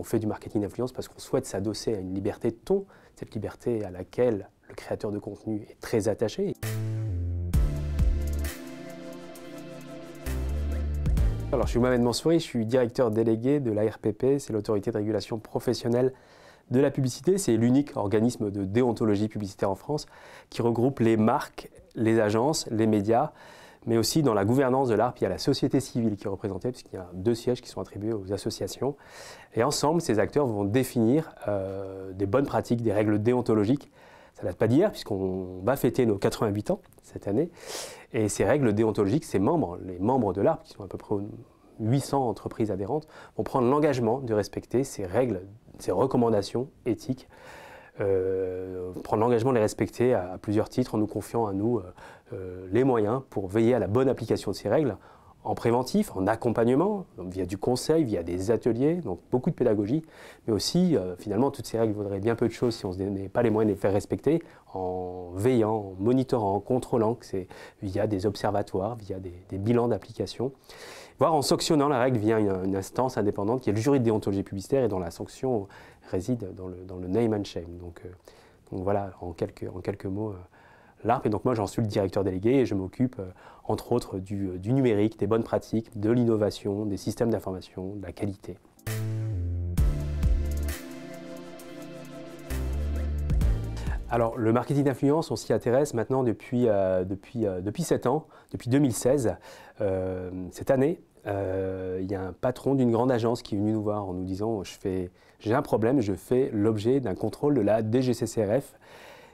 on fait du marketing d'influence parce qu'on souhaite s'adosser à une liberté de ton, cette liberté à laquelle le créateur de contenu est très attaché. Alors, je suis Mohamed Mansouri, je suis directeur délégué de l'ARPP, c'est l'autorité de régulation professionnelle de la publicité. C'est l'unique organisme de déontologie publicitaire en France qui regroupe les marques, les agences, les médias mais aussi dans la gouvernance de l'ARP, il y a la société civile qui est représentée, puisqu'il y a deux sièges qui sont attribués aux associations. Et ensemble, ces acteurs vont définir euh, des bonnes pratiques, des règles déontologiques. Ça date pas d'hier, puisqu'on va fêter nos 88 ans cette année. Et ces règles déontologiques, ces membres, les membres de l'ARP, qui sont à peu près 800 entreprises adhérentes, vont prendre l'engagement de respecter ces règles, ces recommandations éthiques euh, prendre l'engagement de les respecter à, plusieurs titres en nous confiant à nous euh, euh, les moyens pour veiller à la bonne application de ces règles en préventif, en accompagnement, via du conseil, via des ateliers, donc beaucoup de pédagogie, mais aussi finalement toutes ces règles vaudraient bien peu de choses si on ne se donnait pas les moyens de les faire respecter en veillant, en monitorant, en contrôlant, que c'est via des observatoires, via des, des bilans d'application voire en sanctionnant la règle via une, instance indépendante qui est le jury de déontologie publicitaire et dont la sanction réside dans le, name and shame. Euh, donc, voilà, en quelques, en quelques mots, euh, l'ARP. Et donc moi, j'en suis le directeur délégué et je m'occupe, euh, entre autres, du, numérique, des bonnes pratiques, de l'innovation, des systèmes d'information, de la qualité. Alors, le marketing d'influence, on s'y intéresse maintenant depuis, depuis, depuis 7 ans, depuis 2016. cette année, il euh, y a un patron d'une grande agence qui est venu nous voir en nous disant j'ai un problème, je fais l'objet d'un contrôle de la DGCCRF.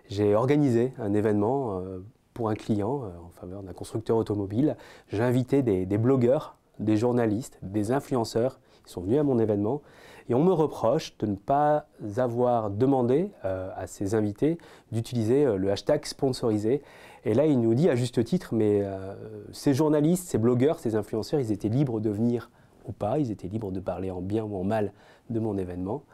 J'ai organisé un événement euh, pour un client euh, en faveur d'un constructeur automobile. J'ai invité des, blogueurs, des journalistes, des influenceurs qui sont venus à mon événement. Et on me reproche de ne pas avoir demandé à ces invités d'utiliser le hashtag sponsorisé. Et là, il nous dit à juste titre, mais euh, ces journalistes, ces blogueurs, ces influenceurs, ils étaient libres de venir ou pas, ils étaient libres de parler en bien ou en mal de mon événement.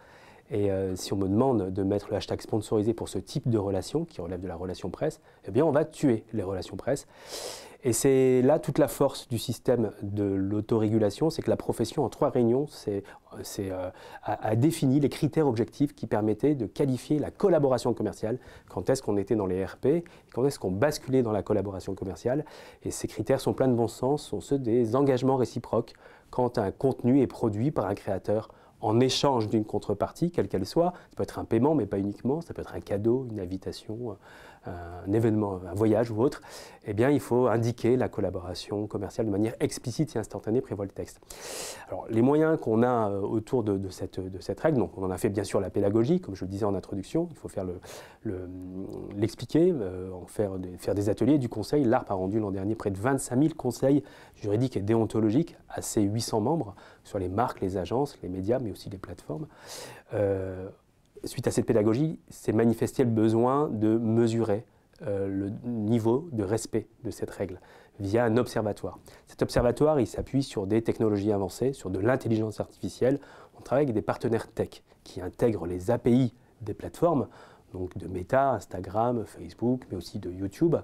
Et euh, si on me demande de mettre le hashtag sponsorisé pour ce type de relation, qui relève de la relation presse, eh bien on va tuer les relations presse. Et c'est là toute la force du système de l'autorégulation, c'est que la profession, en trois réunions, euh, a, défini les critères objectifs qui permettaient de qualifier la collaboration commerciale, quand est-ce qu'on était dans les RP, quand est-ce qu'on basculait dans la collaboration commerciale. Et ces critères sont pleins de bon sens, sont ceux des engagements réciproques quand un contenu est produit par un créateur en échange d'une contrepartie, quelle qu'elle soit. Ça peut être un paiement, mais pas uniquement, ça peut être un cadeau, une invitation. Euh, un événement, un voyage ou autre, eh bien, il faut indiquer la collaboration commerciale de manière explicite et instantanée, prévoit le texte. Alors, les moyens qu'on a euh, autour de, cette, de cette règle, donc on en a fait bien sûr la pédagogie, comme je le disais en introduction, il faut faire l'expliquer, le, le euh, en faire des, faire des ateliers, du conseil. L'ARP a rendu l'an dernier près de 25 000 conseils juridiques et déontologiques à ses 800 membres, sur les marques, les agences, les médias, mais aussi les plateformes. Euh, suite à cette pédagogie, c'est manifesté le besoin de mesurer euh, le niveau de respect de cette règle via un observatoire. Cet observatoire, il s'appuie sur des technologies avancées, sur de l'intelligence artificielle. On travaille avec des partenaires tech qui intègrent les API des plateformes, donc de Meta, Instagram, Facebook, mais aussi de YouTube,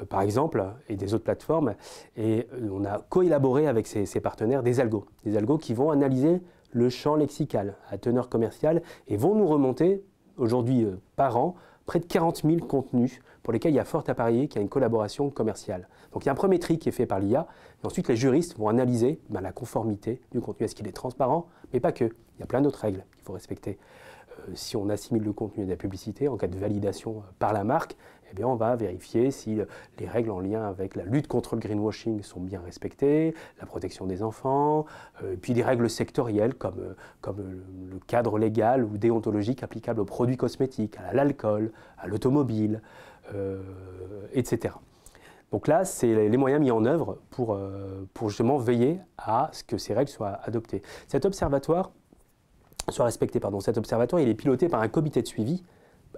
euh, par exemple, et des autres plateformes. Et on a coélaboré avec ces partenaires des algos, des algos qui vont analyser le champ lexical à teneur commerciale et vont nous remonter, aujourd'hui euh, par an, près de 40 000 contenus pour lesquels il y a fort à parier qu'il y a une collaboration commerciale. Donc il y a un premier tri qui est fait par l'IA, et ensuite les juristes vont analyser ben, la conformité du contenu. Est-ce qu'il est transparent Mais pas que, il y a plein d'autres règles qu'il faut respecter. Euh, si on assimile le contenu de la publicité, en cas de validation euh, par la marque, eh on va vérifier si euh, les règles en lien avec la lutte contre le greenwashing sont bien respectées, la protection des enfants, euh, puis des règles sectorielles comme, euh, le cadre légal ou déontologique applicable aux produits cosmétiques, à l'alcool, à l'automobile, etc. Donc là, c'est les moyens mis en œuvre pour, justement veiller à ce que ces règles soient adoptées. Cet observatoire soit respecté, pardon. Cet observatoire, il est piloté par un comité de suivi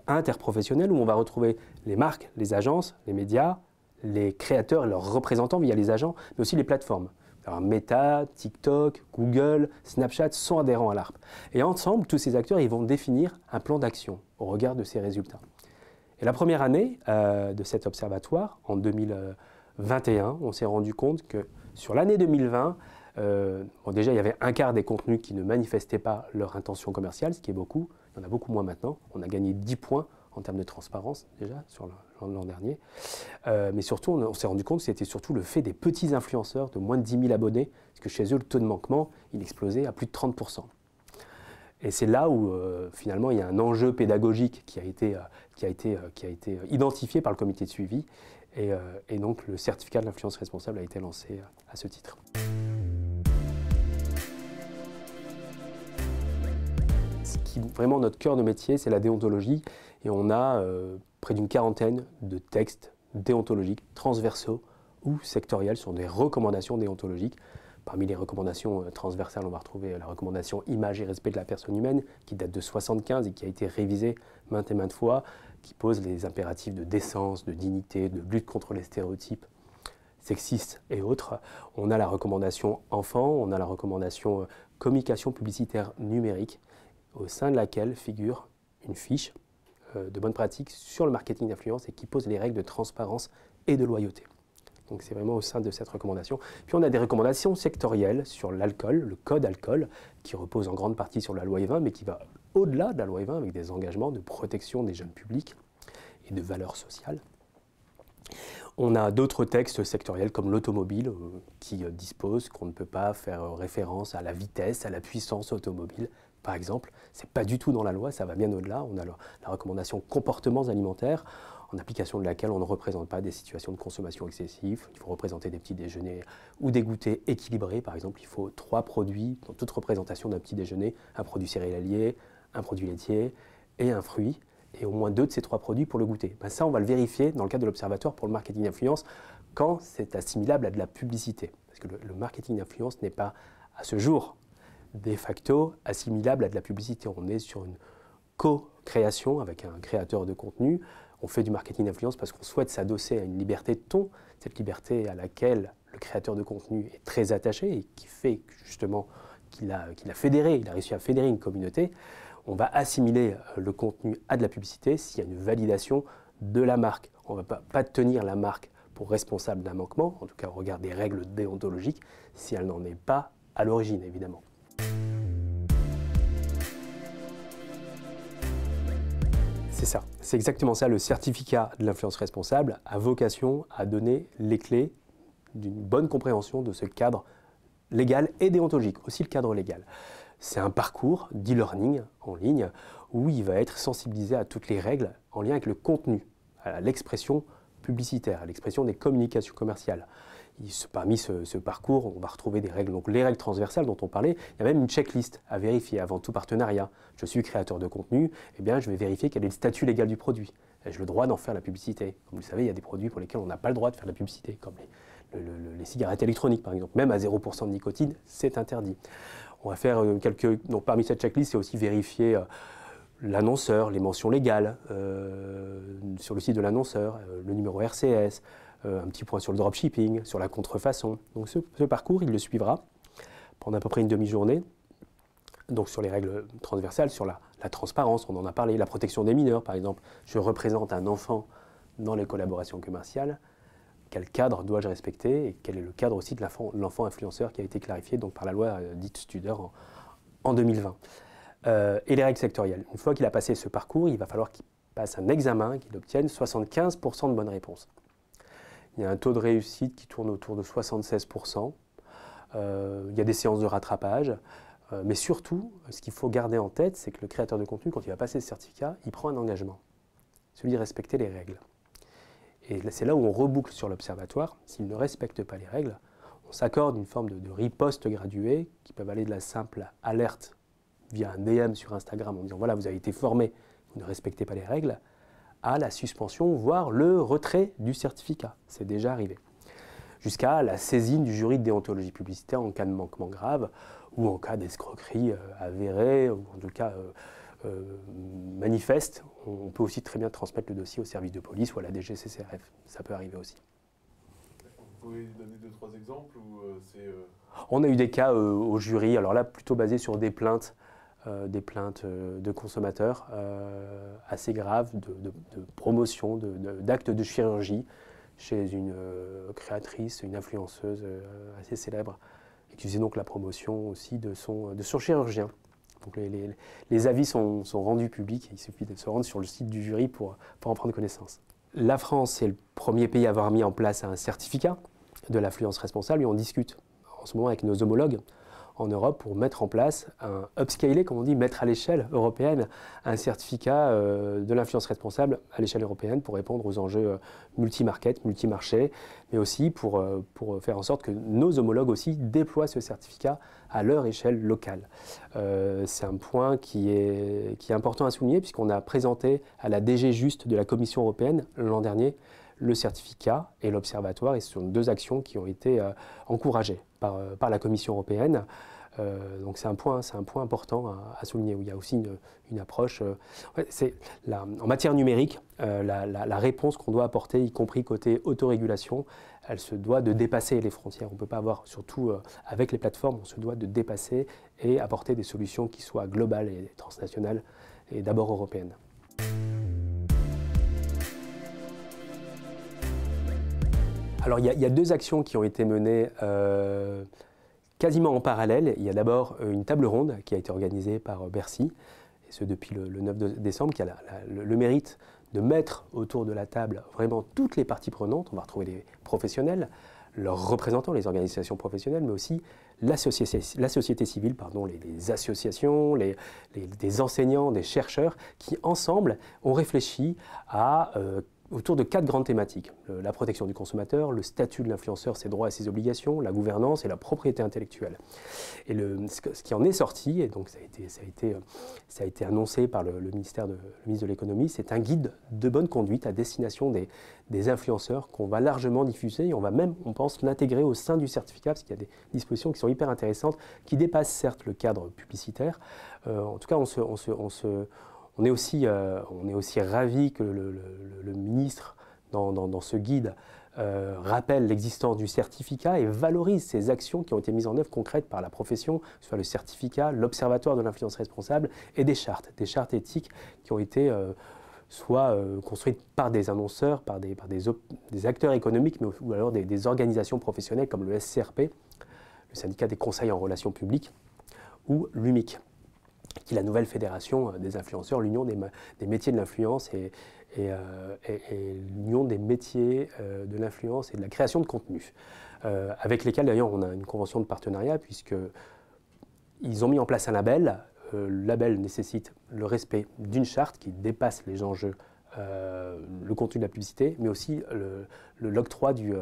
interprofessionnel où on va retrouver les marques, les agences, les médias, les créateurs et leurs représentants via les agents, mais aussi les plateformes. Meta, TikTok, Google, Snapchat sont adhérents à l'ARP. Et ensemble, tous ces acteurs ils vont définir un plan d'action au regard de ces résultats. Et la première année euh, de cet observatoire, en 2021, on s'est rendu compte que sur l'année 2020, euh, déjà il y avait un quart des contenus qui ne manifestaient pas leur intention commerciale, ce qui est beaucoup, on a beaucoup moins maintenant. On a gagné 10 points en termes de transparence déjà sur l'an dernier. Euh, mais surtout, on, s'est rendu compte que c'était surtout le fait des petits influenceurs de moins de 10 000 abonnés, parce que chez eux, le taux de manquement, il explosait à plus de 30 et c'est là où euh, finalement il y a un enjeu pédagogique qui a été, euh, qui a été, qui a été identifié par le comité de suivi. et donc le certificat de l'influence responsable a été lancé à ce titre. vraiment notre cœur de métier, c'est la déontologie. Et on a euh, près d'une quarantaine de textes déontologiques transversaux ou sectoriels sur des recommandations déontologiques. Parmi les recommandations euh, transversales, on va retrouver euh, la recommandation image et respect de la personne humaine, qui date de 75 et qui a été révisée maintes et maintes fois, qui pose les impératifs de décence, de dignité, de lutte contre les stéréotypes sexistes et autres. On a la recommandation enfant, on a la recommandation communication publicitaire numérique, au sein de laquelle figure une fiche euh, de bonne pratique sur le marketing d'influence et qui pose les règles de transparence et de loyauté. Donc c'est vraiment au sein de cette recommandation. Puis on a des recommandations sectorielles sur l'alcool, le code alcool, qui repose en grande partie sur la loi E20, mais qui va au-delà de la loi E20 avec des engagements de protection des jeunes publics et de valeurs sociales. On a d'autres textes sectoriels comme l'automobile euh, qui euh, dispose qu'on ne peut pas faire référence à la vitesse, à la puissance automobile par exemple. ce n'est pas du tout dans la loi, ça va bien au-delà. On a la, recommandation comportements alimentaires, en application de laquelle on ne représente pas des situations de consommation excessive. Il faut représenter des petits déjeuners ou des goûters équilibrés. Par exemple, il faut trois produits dans toute représentation d'un petit déjeuner un produit céréalier, un produit laitier et un fruit et au moins deux de ces trois produits pour le goûter. Ben, ça, on va le vérifier dans le cadre de l'observatoire pour le marketing d'influence quand c'est assimilable à de la publicité. Parce que le marketing d'influence n'est pas, à ce jour, de facto assimilable à de la publicité. On est sur une co-création avec un créateur de contenu. On fait du marketing d'influence parce qu'on souhaite s'adosser à une liberté de ton, cette liberté à laquelle le créateur de contenu est très attaché et qui fait justement qu'il a, fédéré, il a réussi à fédérer une communauté. On va assimiler euh, le contenu à de la publicité s'il y a une validation de la marque. On ne va pas, pas tenir la marque pour responsable d'un manquement, en tout cas au regard des règles déontologiques, si elle n'en est pas à l'origine, évidemment. c'est exactement ça. Le certificat de l'influence responsable a vocation à donner les clés d'une bonne compréhension de ce cadre légal et déontologique, aussi le cadre légal. C'est un parcours d'e-learning en ligne où il va être sensibilisé à toutes les règles en lien avec le contenu, à l'expression publicitaire, à l'expression des communications commerciales, parmi ce, parcours, on va retrouver des règles. Donc les règles transversales dont on parlait, il y a même une checklist à vérifier avant tout partenariat. Je suis créateur de contenu, eh bien je vais vérifier quel est le statut légal du produit. Ai-je le droit d'en faire la publicité. Comme vous le savez, il y a des produits pour lesquels on n'a pas le droit de faire la publicité, comme les, cigarettes électroniques par exemple. Même à 0% de nicotine, c'est interdit. On va faire euh, quelques... Donc parmi cette checklist, c'est aussi vérifier... Euh, l'annonceur, les mentions légales euh, sur le site de l'annonceur, le numéro RCS, euh, un petit point sur le dropshipping, sur la contrefaçon. Donc ce, parcours, il le suivra pendant à peu près une demi-journée donc sur les règles transversales, sur la, transparence, on en a parlé, la protection des mineurs par exemple. Je représente un enfant dans les collaborations commerciales, quel cadre dois-je respecter et quel est le cadre aussi de l'enfant influenceur qui a été clarifié donc, par la loi euh, dite Studer en, 2020. Euh, et les règles sectorielles. Une fois qu'il a passé ce parcours, il va falloir qu'il passe un examen, qu'il obtienne 75% de bonnes réponses. Il y a un taux de réussite qui tourne autour de 76%. Euh, il y a des séances de rattrapage. Euh, mais surtout, ce qu'il faut garder en tête, c'est que le créateur de contenu, quand il va passer ce certificat, il prend un engagement, celui de respecter les règles. Et c'est là où on reboucle sur l'observatoire. S'il ne respecte pas les règles, on s'accorde une forme de, riposte graduée qui peut aller de la simple alerte via un DM sur Instagram en disant voilà, vous avez été formé, vous ne respectez pas les règles, à la suspension, voire le retrait du certificat. C'est déjà arrivé. Jusqu'à la saisine du jury de déontologie publicitaire en cas de manquement grave ou en cas d'escroquerie euh, avérée ou en tout cas euh, euh, manifeste. On peut aussi très bien transmettre le dossier au service de police ou à la DGCCRF. Ça peut arriver aussi. Vous pouvez donner deux, trois exemples On a eu des cas au jury, alors là plutôt basés sur des plaintes euh, des plaintes euh, de consommateurs euh, assez graves, de, promotion, d'actes de, chirurgie chez une créatrice, une influenceuse assez célèbre, qui faisait donc la promotion aussi de son, de chirurgien. Donc les, avis sont, sont, rendus publics, il suffit de se rendre sur le site du jury pour, pour en prendre connaissance. La France est le premier pays à avoir mis en place un certificat de l'affluence responsable et on discute en ce moment avec nos homologues en Europe pour mettre en place un upscaler, comme on dit, mettre à l'échelle européenne un certificat euh, de l'influence responsable à l'échelle européenne pour répondre aux enjeux euh, multi-market, multi-marché, mais aussi euh, pour, faire en sorte que nos homologues aussi déploient ce certificat à leur échelle locale. c'est un point qui est, important à souligner puisqu'on a présenté à la DG Juste de la Commission européenne l'an dernier le certificat et l'observatoire et ce sont deux actions qui ont été encouragées. Euh, par, la Commission européenne. Euh, donc c'est un point, important à, souligner où il y a aussi une, approche. Euh, en matière numérique, la, la, réponse qu'on doit apporter, y compris côté autorégulation, elle se doit de dépasser les frontières. On ne peut pas avoir, surtout avec les plateformes, on se doit de dépasser et apporter des solutions qui soient globales et transnationales et d'abord européennes. Alors il y, a deux actions qui ont été menées euh, quasiment en parallèle. Il y a d'abord euh, une table ronde qui a été organisée par euh, Bercy, et ce depuis le, 9 décembre, qui a le, mérite de mettre autour de la table vraiment toutes les parties prenantes. On va retrouver les professionnels, leurs représentants, les organisations professionnelles, mais aussi la société, civile, pardon, les, associations, les, des enseignants, des chercheurs, qui ensemble ont réfléchi à autour de quatre grandes thématiques. La protection du consommateur, le statut de l'influenceur, ses droits et ses obligations, la gouvernance et la propriété intellectuelle. Et le, ce qui en est sorti, et donc ça a été, ça a été, ça a été annoncé par le, ministère de, ministre de l'Économie, c'est un guide de bonne conduite à destination des, influenceurs qu'on va largement diffuser et on va même, on pense, l'intégrer au sein du certificat, parce qu'il y a des dispositions qui sont hyper intéressantes, qui dépassent certes le cadre publicitaire. Euh, en tout cas, on on se, on se on est aussi, euh, aussi ravis que le, ministre, dans, ce guide, euh, rappelle l'existence du certificat et valorise ces actions qui ont été mises en œuvre concrètes par la profession, soit le certificat, l'observatoire de l'influence responsable et des chartes, des chartes éthiques qui ont été euh, soit construites par des annonceurs, par des, des, acteurs économiques, mais, ou alors des, des, organisations professionnelles comme le SCRP, le syndicat des conseils en relations publiques, ou l'UMIC qui est la nouvelle fédération euh, des influenceurs, l'union des, métiers de l'influence et, euh, l'union des métiers euh, de l'influence et de la création de contenu, avec lesquels d'ailleurs on a une convention de partenariat puisque ils ont mis en place un label. le label nécessite le respect d'une charte qui dépasse les enjeux. le contenu de la publicité, mais aussi l'octroi du,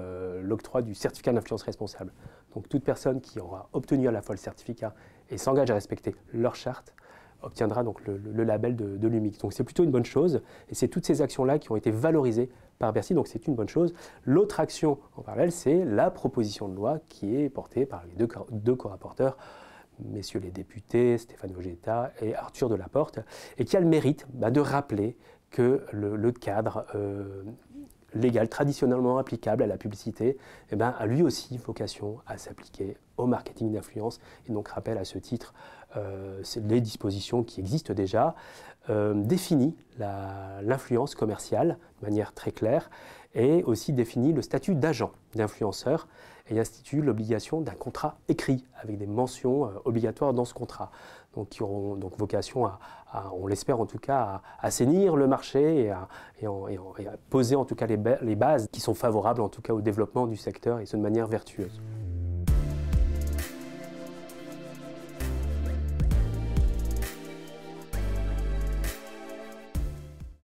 du certificat d'influence responsable. Donc toute personne qui aura obtenu à la fois le certificat et s'engage à respecter leur charte, obtiendra donc le, label de, l'UMIC. Donc c'est plutôt une bonne chose, et c'est toutes ces actions-là qui ont été valorisées par Bercy, donc c'est une bonne chose. L'autre action en parallèle, c'est la proposition de loi qui est portée par les deux, co-rapporteurs, messieurs les députés Stéphane Vogetta et Arthur Delaporte, et qui a le mérite bah, de rappeler que le, cadre euh, légal traditionnellement applicable à la publicité, eh ben, a lui aussi vocation à s'appliquer au marketing d'influence. Et donc rappelle à ce titre euh, les dispositions qui existent déjà, euh, définit l'influence commerciale de manière très claire et aussi définit le statut d'agent d'influenceur et institue l'obligation d'un contrat écrit avec des mentions euh, obligatoires dans ce contrat, qui auront donc vocation à, on l'espère en tout cas, à assainir le marché et à, poser en tout cas les, bases qui sont favorables en tout cas au développement du secteur et ce de manière vertueuse.